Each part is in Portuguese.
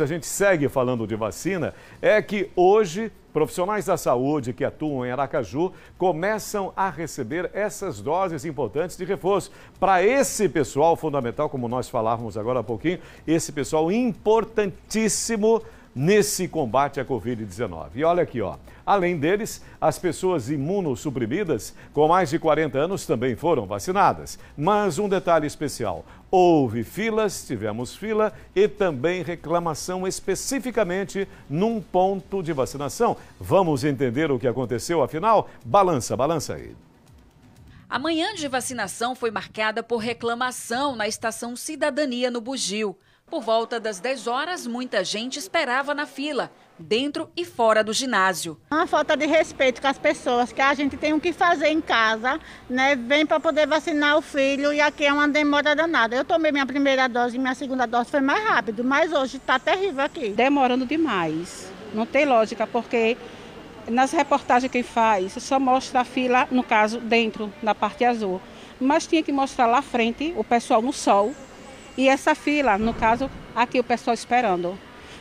a gente segue falando de vacina, é que hoje profissionais da saúde que atuam em Aracaju começam a receber essas doses importantes de reforço. Para esse pessoal fundamental, como nós falávamos agora há pouquinho, esse pessoal importantíssimo nesse combate à Covid-19. E olha aqui, ó. Além deles, as pessoas imunossuprimidas com mais de 40 anos também foram vacinadas. Mas um detalhe especial: houve filas, tivemos fila e também reclamação especificamente num ponto de vacinação. Vamos entender o que aconteceu, afinal? Balança, balança aí. A manhã de vacinação foi marcada por reclamação na estação Cidadania no Bugio. Por volta das 10 horas, muita gente esperava na fila, dentro e fora do ginásio. Uma falta de respeito com as pessoas, que a gente tem o que fazer em casa, né? Vem para poder vacinar o filho e aqui é uma demora danada. Eu tomei minha primeira dose e minha segunda dose foi mais rápido, mas hoje está terrível aqui. Demorando demais. Não tem lógica, porque nas reportagens que faz, só mostra a fila, no caso, dentro, na parte azul. Mas tinha que mostrar lá frente o pessoal no sol, e essa fila, no caso, aqui o pessoal esperando.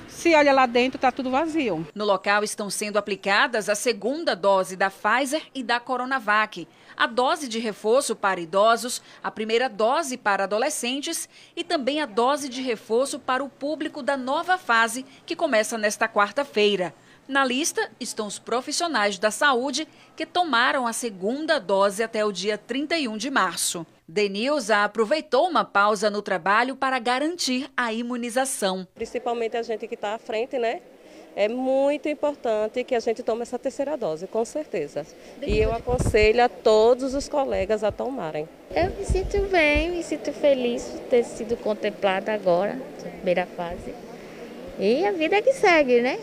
Se olha lá dentro, está tudo vazio. No local estão sendo aplicadas a segunda dose da Pfizer e da Coronavac, a dose de reforço para idosos, a primeira dose para adolescentes e também a dose de reforço para o público da nova fase, que começa nesta quarta-feira. Na lista estão os profissionais da saúde que tomaram a segunda dose até o dia 31 de março. Denilza aproveitou uma pausa no trabalho para garantir a imunização. Principalmente a gente que está à frente, né? É muito importante que a gente tome essa terceira dose, com certeza. E eu aconselho a todos os colegas a tomarem. Eu me sinto bem, me sinto feliz por ter sido contemplada agora, primeira fase. E a vida que segue, né?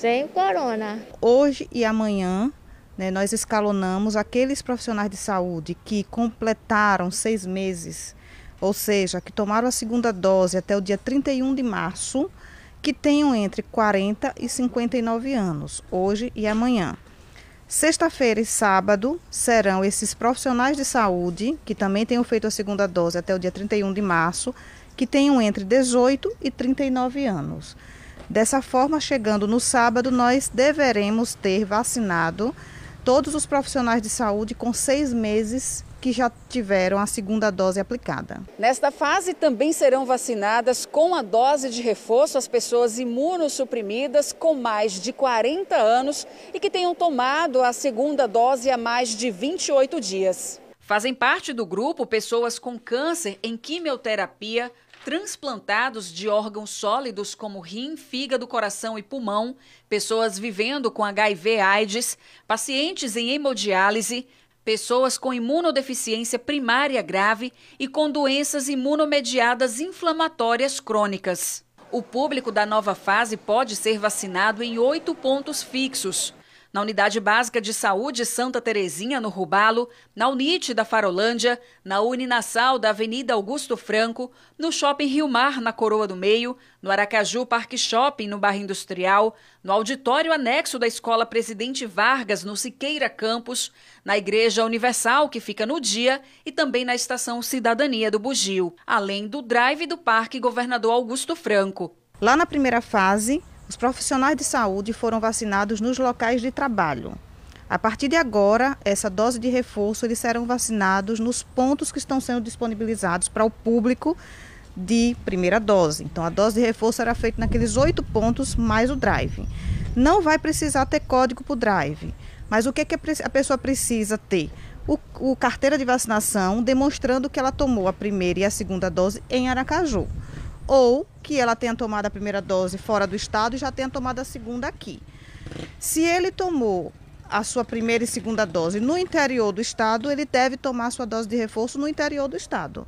sem corona. Hoje e amanhã, né, nós escalonamos aqueles profissionais de saúde que completaram seis meses, ou seja, que tomaram a segunda dose até o dia 31 de março, que tenham entre 40 e 59 anos, hoje e amanhã. Sexta-feira e sábado serão esses profissionais de saúde, que também tenham feito a segunda dose até o dia 31 de março, que tenham entre 18 e 39 anos. Dessa forma, chegando no sábado, nós deveremos ter vacinado todos os profissionais de saúde com seis meses que já tiveram a segunda dose aplicada. Nesta fase, também serão vacinadas com a dose de reforço as pessoas imunossuprimidas com mais de 40 anos e que tenham tomado a segunda dose há mais de 28 dias. Fazem parte do grupo pessoas com câncer em quimioterapia, Transplantados de órgãos sólidos como rim, fígado, coração e pulmão, pessoas vivendo com HIV/AIDS, pacientes em hemodiálise, pessoas com imunodeficiência primária grave e com doenças imunomediadas inflamatórias crônicas. O público da nova fase pode ser vacinado em oito pontos fixos na Unidade Básica de Saúde Santa Terezinha, no Rubalo, na Unite da Farolândia, na Uninassal da Avenida Augusto Franco, no Shopping Rio Mar, na Coroa do Meio, no Aracaju Parque Shopping, no Barra Industrial, no auditório anexo da Escola Presidente Vargas, no Siqueira Campus, na Igreja Universal, que fica no dia, e também na Estação Cidadania do Bugio, além do drive do Parque Governador Augusto Franco. Lá na primeira fase, os profissionais de saúde foram vacinados nos locais de trabalho. A partir de agora, essa dose de reforço eles serão vacinados nos pontos que estão sendo disponibilizados para o público de primeira dose. Então, a dose de reforço era feita naqueles oito pontos mais o drive. Não vai precisar ter código para o drive, mas o que, é que a pessoa precisa ter? O, o, carteira de vacinação demonstrando que ela tomou a primeira e a segunda dose em Aracaju ou que ela tenha tomado a primeira dose fora do estado e já tenha tomado a segunda aqui. Se ele tomou a sua primeira e segunda dose no interior do estado, ele deve tomar a sua dose de reforço no interior do estado.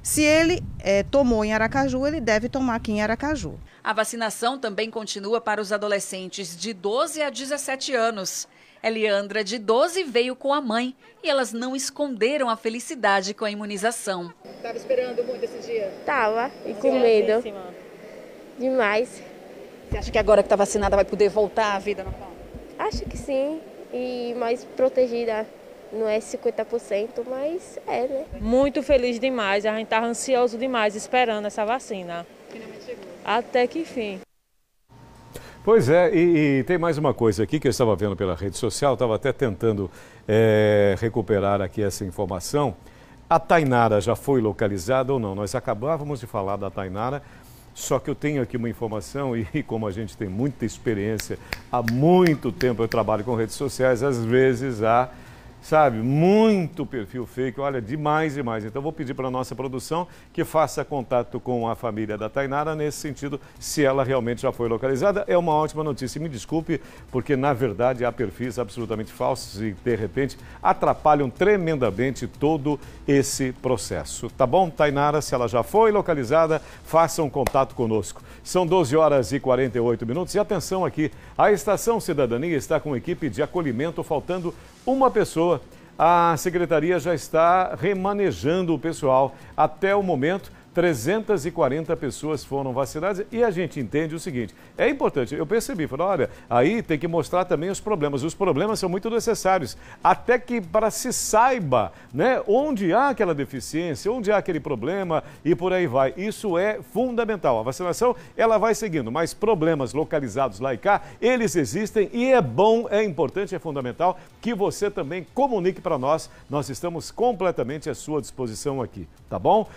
Se ele é, tomou em Aracaju, ele deve tomar aqui em Aracaju. A vacinação também continua para os adolescentes de 12 a 17 anos. Eliandra, de 12, veio com a mãe e elas não esconderam a felicidade com a imunização. Tava esperando muito esse dia? Tava, e com medo. Demais. Você acha que agora que está vacinada vai poder voltar à vida normal? Acho que sim, e mais protegida. Não é 50%, mas é, né? Muito feliz demais, a gente estava ansioso demais esperando essa vacina. Finalmente chegou. Até que fim. Pois é, e, e, tem mais uma coisa aqui que eu estava vendo pela rede social, estava até tentando é, recuperar aqui essa informação. A Tainara já foi localizada ou não? Nós acabávamos de falar da Tainara, só que eu tenho aqui uma informação e como a gente tem muita experiência, há muito tempo eu trabalho com redes sociais, às vezes há sabe? Muito perfil fake, olha, demais, demais. Então vou pedir para a nossa produção que faça contato com a família da Tainara nesse sentido, se ela realmente já foi localizada. É uma ótima notícia. me desculpe, porque na verdade há perfis absolutamente falsos e de repente atrapalham tremendamente todo esse processo. Tá bom, Tainara? Se ela já foi localizada, faça um contato conosco. São 12 horas e 48 minutos. E atenção aqui, a Estação Cidadania está com equipe de acolhimento, faltando uma pessoa pessoa, a secretaria já está remanejando o pessoal. Até o momento, 340 pessoas foram vacinadas e a gente entende o seguinte: é importante, eu percebi, falei, olha, aí tem que mostrar também os problemas. Os problemas são muito necessários, até que para se saiba né, onde há aquela deficiência, onde há aquele problema e por aí vai. Isso é fundamental. A vacinação ela vai seguindo, mas problemas localizados lá e cá, eles existem e é bom, é importante, é fundamental que você também comunique para nós. Nós estamos completamente à sua disposição aqui, tá bom?